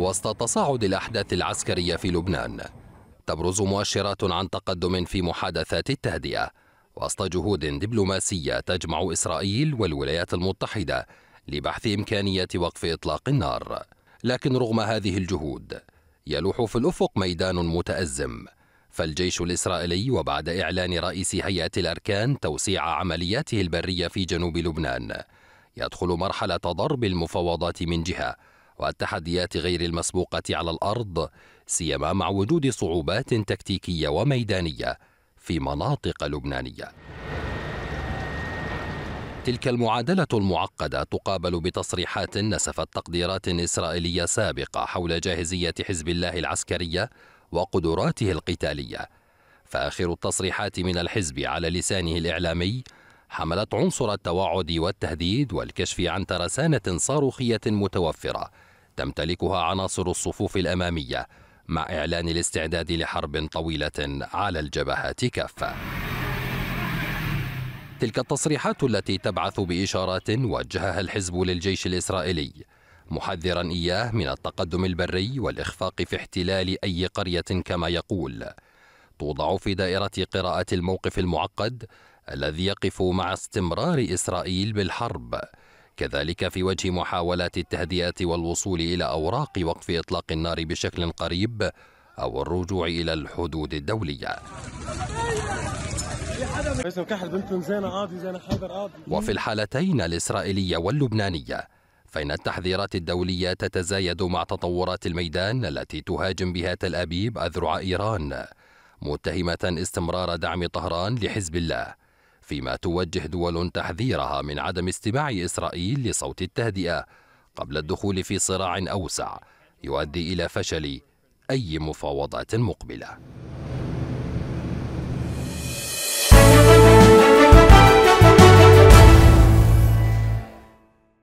وسط تصاعد الأحداث العسكرية في لبنان تبرز مؤشرات عن تقدم في محادثات التهدئة وسط جهود دبلوماسية تجمع إسرائيل والولايات المتحدة لبحث إمكانية وقف إطلاق النار لكن رغم هذه الجهود يلوح في الأفق ميدان متأزم فالجيش الإسرائيلي وبعد إعلان رئيس هيئة الأركان توسيع عملياته البرية في جنوب لبنان يدخل مرحلة ضرب المفاوضات من جهة والتحديات غير المسبوقة على الأرض سيما مع وجود صعوبات تكتيكية وميدانية في مناطق لبنانية تلك المعادلة المعقدة تقابل بتصريحات نسفت تقديرات إسرائيلية سابقة حول جاهزية حزب الله العسكرية وقدراته القتالية فآخر التصريحات من الحزب على لسانه الإعلامي حملت عنصر التوعد والتهديد والكشف عن ترسانة صاروخية متوفرة تمتلكها عناصر الصفوف الاماميه مع اعلان الاستعداد لحرب طويله على الجبهات كافه تلك التصريحات التي تبعث باشارات وجهها الحزب للجيش الاسرائيلي محذرا اياه من التقدم البري والاخفاق في احتلال اي قريه كما يقول توضع في دائره قراءه الموقف المعقد الذي يقف مع استمرار اسرائيل بالحرب كذلك في وجه محاولات التهدئة والوصول إلى أوراق وقف إطلاق النار بشكل قريب أو الرجوع إلى الحدود الدولية وفي الحالتين الإسرائيلية واللبنانية فإن التحذيرات الدولية تتزايد مع تطورات الميدان التي تهاجم بها تل أبيب أذرع إيران متهمة استمرار دعم طهران لحزب الله فيما توجه دول تحذيرها من عدم استماع إسرائيل لصوت التهدئة قبل الدخول في صراع أوسع يؤدي إلى فشل أي مفاوضات مقبلة